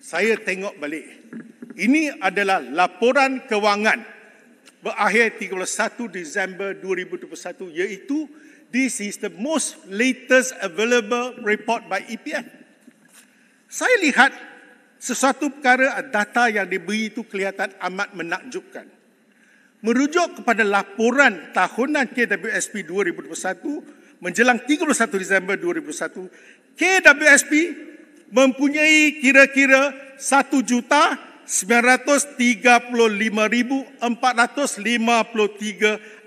saya tengok balik. Ini adalah laporan kewangan berakhir 31 Disember 2021 iaitu this is the most latest available report by EPF. Saya lihat sesuatu perkara data yang diberi itu kelihatan amat menakjubkan. Merujuk kepada laporan tahunan KWSP 2021 menjelang 31 Disember 2021, KWSP mempunyai kira-kira juta 1,935,453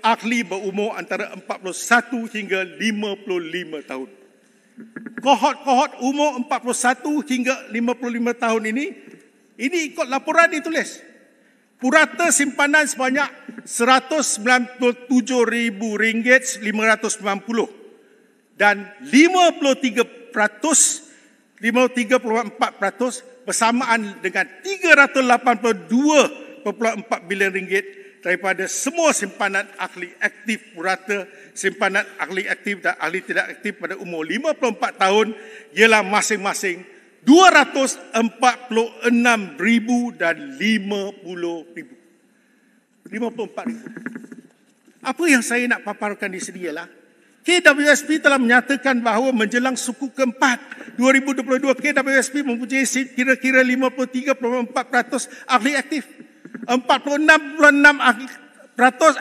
ahli berumur antara 41 hingga 55 tahun. Kohot-kohot umur 41 hingga 55 tahun ini, ini ikut laporan ditulis. Purata simpanan sebanyak RM197,590 dan 53 peratus 534% bersamaan dengan 382.4 bilion ringgit daripada semua simpanan ahli aktif purata, simpanan ahli aktif dan ahli tidak aktif pada umur 54 tahun ialah masing-masing 246,000 dan 50,000. 54,000. Apa yang saya nak paparkan di sini ialah KWSP telah menyatakan bahawa menjelang suku keempat 2022 KWSP mempunyai kira-kira 53.4% ahli aktif 46.6%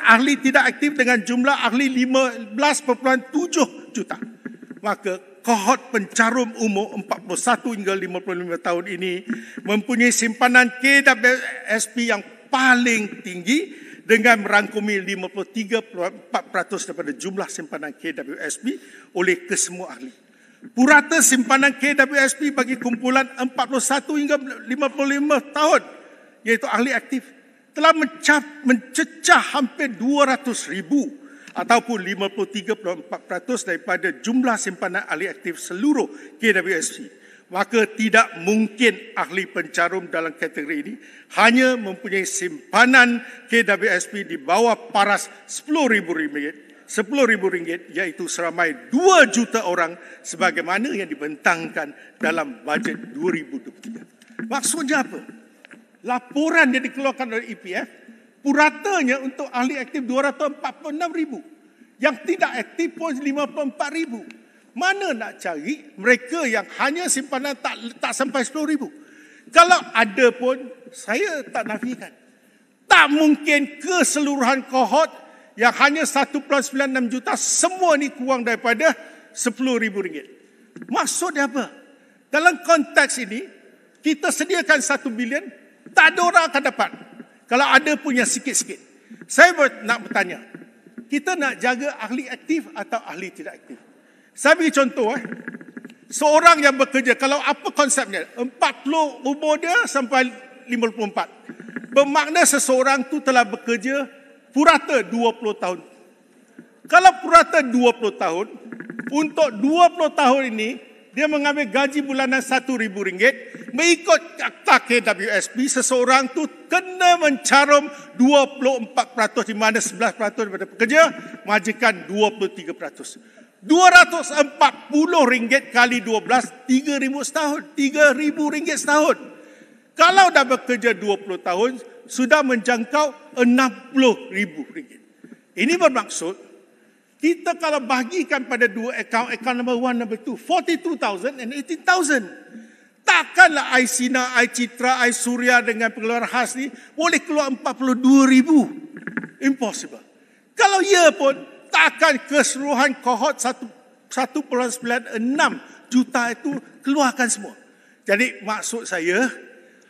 ahli, tidak aktif dengan jumlah ahli 15.7 juta maka kohort pencarum umur 41 hingga 55 tahun ini mempunyai simpanan KWSP yang paling tinggi dengan merangkumi 53.4% daripada jumlah simpanan KWSB oleh kesemua ahli. Purata simpanan KWSB bagi kumpulan 41 hingga 55 tahun iaitu ahli aktif telah mencap, mencecah hampir 200 ribu ataupun 53.4% daripada jumlah simpanan ahli aktif seluruh KWSB maka tidak mungkin ahli pencarum dalam kategori ini hanya mempunyai simpanan KWSP di bawah paras RM10,000 rm iaitu seramai 2 juta orang sebagaimana yang dibentangkan dalam bajet 2023. Maksudnya apa? Laporan yang dikeluarkan oleh EPF puratanya untuk ahli aktif 246 ribu. Yang tidak aktif pun 54 ribu. Mana nak cari mereka yang hanya simpanan tak tak sampai 10 ribu. Kalau ada pun, saya tak nafikan. Tak mungkin keseluruhan kohort yang hanya 1.96 juta semua ni kurang daripada 10 ribu ringgit. Maksudnya apa? Dalam konteks ini, kita sediakan 1 bilion, tak ada orang akan dapat. Kalau ada punya sikit-sikit. Saya nak bertanya, kita nak jaga ahli aktif atau ahli tidak aktif? Saya beri contoh eh. Seorang yang bekerja, kalau apa konsepnya? 40 umur dia sampai 54. Bermakna seseorang tu telah bekerja purata 20 tahun. Kalau purata 20 tahun, untuk 20 tahun ini, dia mengambil gaji bulanan rm ringgit. Mengikut akta KWSP, seseorang tu kena mencarum 24% di mana 11% daripada pekerja, majikan 23%. 240 ringgit kali 12, 3,000 setahun. 3,000 ringgit setahun. Kalau dah bekerja 20 tahun, sudah menjangkau 60,000 ringgit. Ini bermaksud, kita kalau bahagikan pada dua account, account number one, number two, 42,000 and 18,000. Takkanlah Aisina, Aisitra, Aisuria dengan pengeluaran khas ni boleh keluar 42,000. Impossible. Kalau ya pun, letakkan keseluruhan kohort 1.96 juta itu keluarkan semua. Jadi maksud saya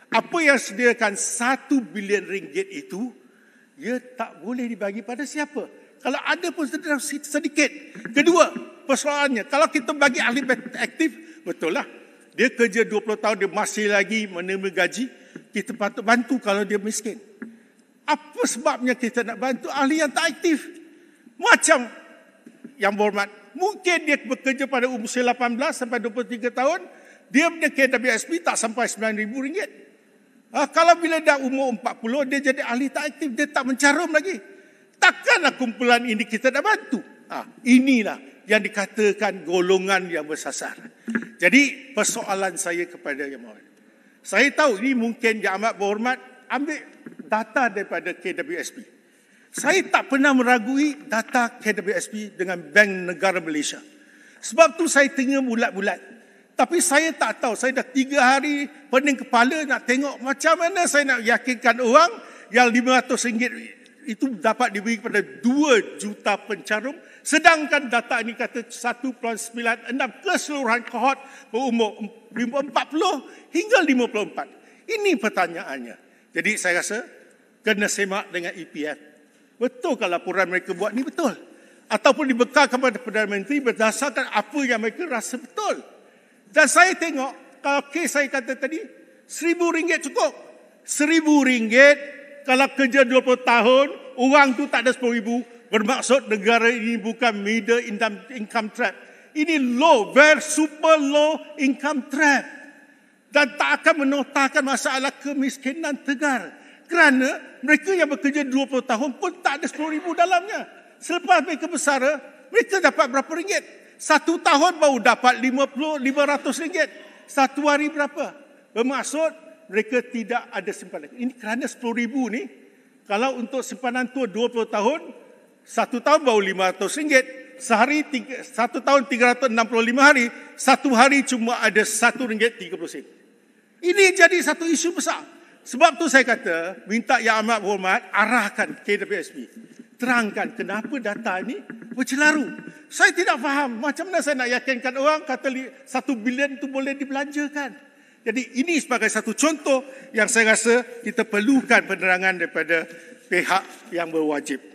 apa yang sediakan 1 bilion ringgit itu ia tak boleh dibagi pada siapa. Kalau ada pun sedikit. Kedua, persoalannya kalau kita bagi ahli aktif betul lah dia kerja 20 tahun dia masih lagi menerima gaji kita patut bantu kalau dia miskin. Apa sebabnya kita nak bantu ahli yang tak aktif? Macam yang berhormat. Mungkin dia bekerja pada umur 18 sampai 23 tahun. Dia punya KWSP tak sampai RM9,000. Uh, ha, kalau bila dah umur 40, dia jadi ahli tak aktif. Dia tak mencarum lagi. Takkanlah kumpulan ini kita dah bantu. Uh, inilah yang dikatakan golongan yang bersasar. Jadi persoalan saya kepada yang mahu. Saya tahu ini mungkin yang amat berhormat ambil data daripada KWSP saya tak pernah meragui data KWSP dengan Bank Negara Malaysia. Sebab tu saya tengah bulat-bulat. Tapi saya tak tahu, saya dah tiga hari pening kepala nak tengok macam mana saya nak yakinkan orang yang RM500 itu dapat diberi kepada 2 juta pencarum sedangkan data ini kata 1.96 keseluruhan kohort berumur 40 hingga 54. Ini pertanyaannya. Jadi saya rasa kena semak dengan EPF Betul ke laporan mereka buat ni betul? Ataupun dibekalkan kepada Perdana Menteri berdasarkan apa yang mereka rasa betul. Dan saya tengok, kalau kes saya kata tadi, seribu ringgit cukup. Seribu ringgit, kalau kerja 20 tahun, orang tu tak ada sepuluh ribu. Bermaksud negara ini bukan middle income, trap. Ini low, very super low income trap. Dan tak akan menotahkan masalah kemiskinan tegar kerana mereka yang bekerja 20 tahun pun tak ada 10 ribu dalamnya. Selepas mereka bersara, mereka dapat berapa ringgit? Satu tahun baru dapat 50, 500 ringgit. Satu hari berapa? Bermaksud mereka tidak ada simpanan. Ini kerana 10 ribu ni, kalau untuk simpanan tua 20 tahun, satu tahun baru 500 ringgit. Sehari, tiga, satu tahun 365 hari, satu hari cuma ada satu ringgit 30 sen. Ini jadi satu isu besar. Sebab tu saya kata, minta yang amat berhormat, arahkan KWSB. Terangkan kenapa data ini bercelaru. Saya tidak faham macam mana saya nak yakinkan orang kata satu bilion itu boleh dibelanjakan. Jadi ini sebagai satu contoh yang saya rasa kita perlukan penerangan daripada pihak yang berwajib.